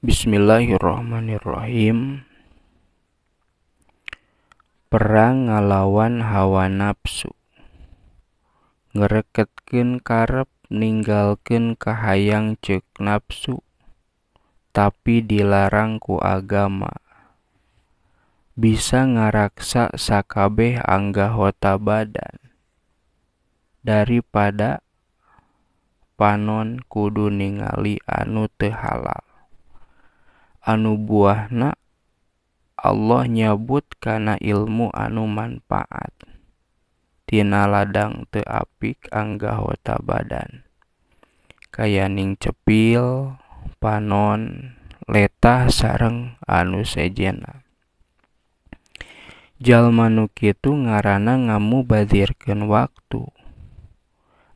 Bismillahirrahmanirrahim Perang ngalawan hawa nafsu Ngereketkin karep ninggalkin kahayang cek nafsu Tapi dilarang ku agama Bisa ngaraksa sakabeh angga anggahota badan Daripada panon kudu ningali anu tehalal. anu buah na Allah nyabut kana ilmu anu manfaattinana ladang teapik angga hotta badan kayyaning cepil panon letah sareng anu sejena jal manukkitu ngarana ngamubairkan waktu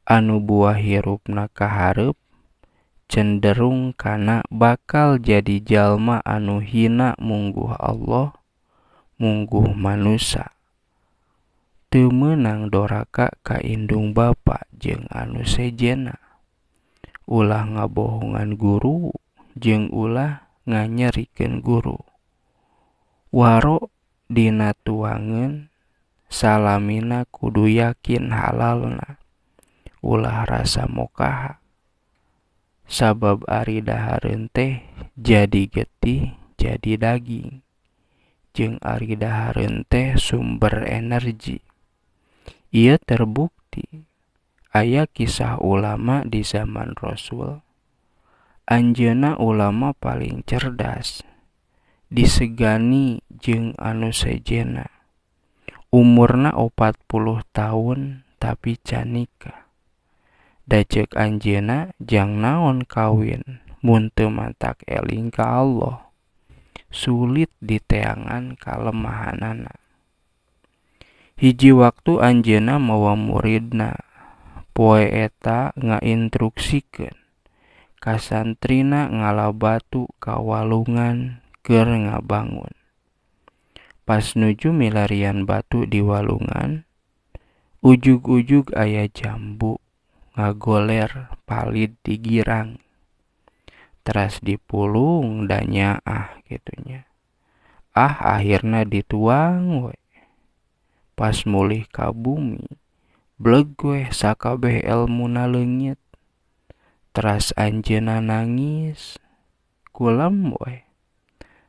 anu buah hirup na kaharep cenderung kan bakal jadi jalma anu hina muunggu Allah muunggu manusa tuhmenangdorakak kandung Bapakpak jeng anu sejena ulah ngabohongan guru jeng ulah nganyerikin guru warukdina tuwangen salamina kudu yakin halallah ulah rasa mukaha sabab Ari dahareun teh jadi getih jadi daging Jeng Ari dahareun teh sumber energi ia terbukti ayah kisah ulama di zaman Rasul Anjena ulama paling cerdas disegani jeng anu sejena umurna 40 tahun tapi canika dacek anjena jang naon kawin munteu matak eling ka Allah sulit diteangan kalemahanana hiji waktu anjena mawa muridna poe eta kasantrina ngalabatu kawalungan ker ngabangun pas nuju milarian batu di walungan ujug-ujug ayah jambu ngagoler palit digirang teras dipulung danya ah gitunya ah akhirnya dituang we pas mulih ka bumi bleg gue sakabeh elmu nalengit teras anjena nangis kulam we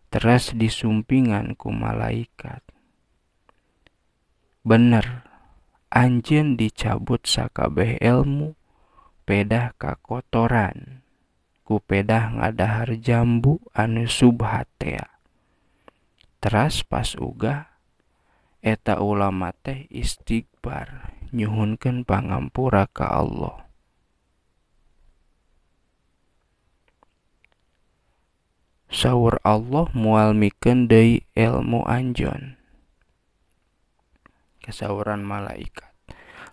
teras disumpingan ku malaikat bener anjen dicabut sakabeh elmu pedah kotoran. ku pedah ngadahar jambu anu subhatea teras pas uga eta ulama teh istighfar nyuhunkan pangampura ka Allah Saur Allah mual miken dei ilmu anjon sauran malaikat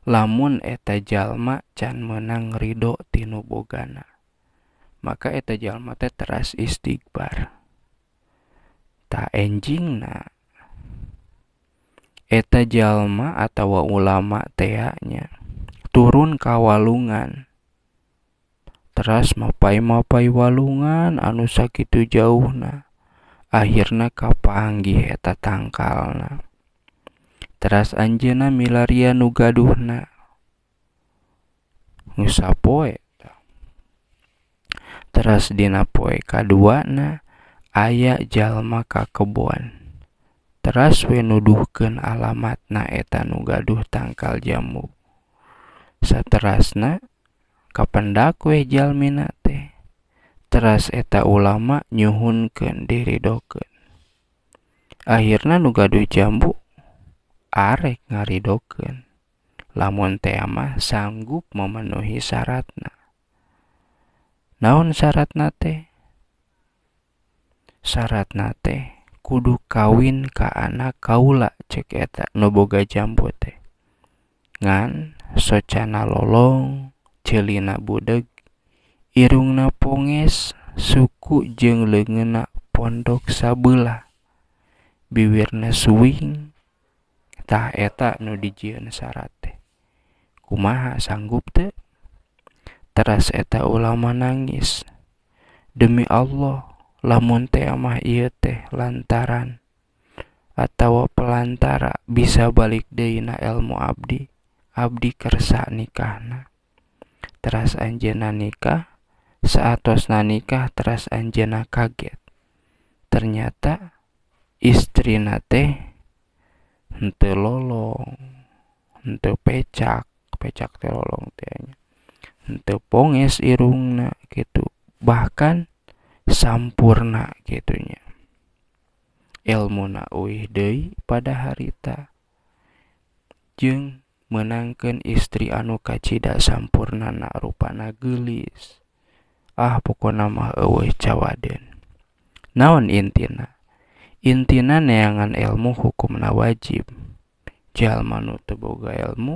lamun etajallma can menang Riho Tibogana maka etajallma te teras istighbar tak enjing na eta jalma atau ulama tenya turun kawalungan teras mepaimaapai walungan anusakitu jauhna akhirnya kapan anggih heta tangka na. keraas Anjena milaria nugaduh na nusapo terusasdinapoeekaduana aya Jalma kakeboan teras wenuduhken alamat naeta nugaduh tanggal jammu satterasna kapenweejalmina teh teras eta ulama nyhunken diri doken akhirnya nugaduh jambu are ngari doken lamun temah sanggup memenuhisyaratna naon syarat natesrat nate kudu kawin kaan kauula ceketak noboga jammbote ngan socana lolong celina budegg Irungna pogis suku jeng lengenak pondndok sabelah biwirne suwin, tah eta nu dijieun syarat teh kumaha sanggup teh teras eta ulama nangis demi Allah lamun teh amah ieu teh lantaran atau pelantara bisa balik deina ilmu abdi abdi kersa nikahna teras anjena nikah saatosna nikah teras anjena kaget ternyata istri nate ente lolong ente pecak pecak teh lolong tehnya ente ponges irungna gitu bahkan sampurna gitunya ilmu na uih pada harita jeng menangkan istri anu kacida sampurna na rupana gelis ah pokok nama uih cawaden naon intina intina neangan ilmu hukumna wajib jalmanu teboga boga ilmu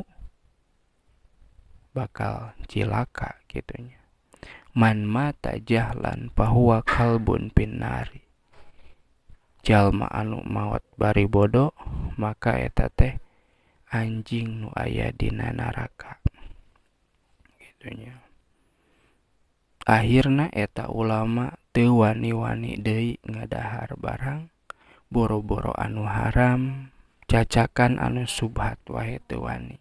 bakal cilaka kitunya man mata jahlan pahuakal kalbun pinari jalma anu maut bari bodoh maka eta teh anjing nu aya dina naraka, gitunya akhirna eta ulama teu wani-wani deui ngadahar barang boro-boro anu haram cacakan anu subhat wae tewani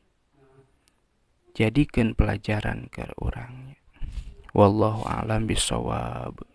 jadikan pelajaran ke orangnya wallahu alam bisawab